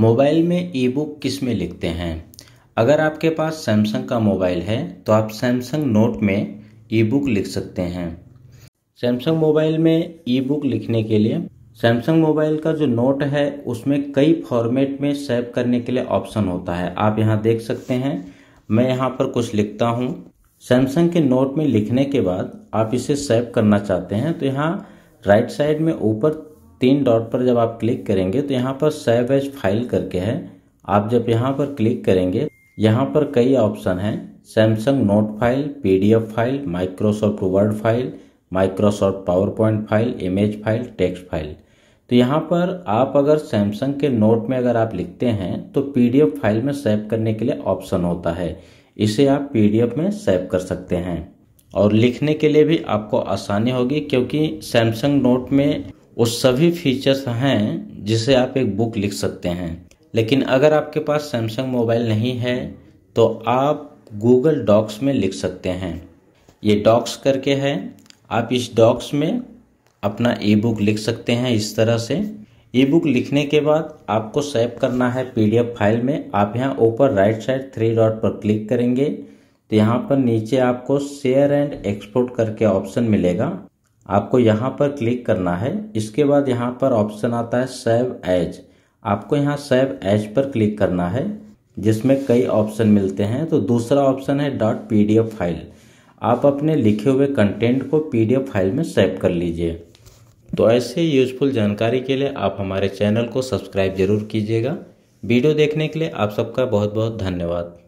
mobile में ई book किस में लिखते हैं अगर आपके पास सैमसंग का मोबाइल है तो आप सैमसंग नोट में ई बुक लिख सकते हैं सैमसंग मोबाइल में ई बुक लिखने के लिए सैमसंग मोबाइल का जो नोट है उसमें कई फॉर्मेट में सेव करने के लिए ऑप्शन होता है आप यहाँ देख सकते हैं मैं यहाँ पर कुछ लिखता हूँ सैमसंग के नोट में लिखने के बाद आप इसे सेव करना चाहते हैं तो यहाँ राइट साइड में ऊपर तीन डॉट पर जब आप क्लिक करेंगे तो यहाँ पर सेव एज फाइल करके है आप जब यहाँ पर क्लिक करेंगे यहाँ पर कई ऑप्शन हैं Samsung note file PDF file Microsoft Word file Microsoft PowerPoint file image file text file तो यहाँ पर आप अगर सैमसंग के नोट में अगर आप लिखते हैं तो पीडीएफ फाइल में सेव करने के लिए ऑप्शन होता है इसे आप पीडीएफ में सेव कर सकते हैं और लिखने के लिए भी आपको आसानी होगी क्योंकि सैमसंग नोट में वो सभी फीचर्स हैं जिसे आप एक बुक लिख सकते हैं लेकिन अगर आपके पास सैमसंग मोबाइल नहीं है तो आप गूगल डॉक्स में लिख सकते हैं ये डॉक्स करके है आप इस डॉक्स में अपना ई बुक लिख सकते हैं इस तरह से ई बुक लिखने के बाद आपको सेव करना है पीडीएफ फाइल में आप यहाँ ऊपर राइट साइड थ्री डॉट पर क्लिक करेंगे तो यहाँ पर नीचे आपको शेयर एंड एक्सपोर्ट करके ऑप्शन मिलेगा आपको यहाँ पर क्लिक करना है इसके बाद यहाँ पर ऑप्शन आता है सेव एज आपको यहाँ सेव एज पर क्लिक करना है जिसमें कई ऑप्शन मिलते हैं तो दूसरा ऑप्शन है डॉट पी फाइल आप अपने लिखे हुए कंटेंट को पी फाइल में सेव कर लीजिए तो ऐसे यूजफुल जानकारी के लिए आप हमारे चैनल को सब्सक्राइब जरूर कीजिएगा वीडियो देखने के लिए आप सबका बहुत बहुत धन्यवाद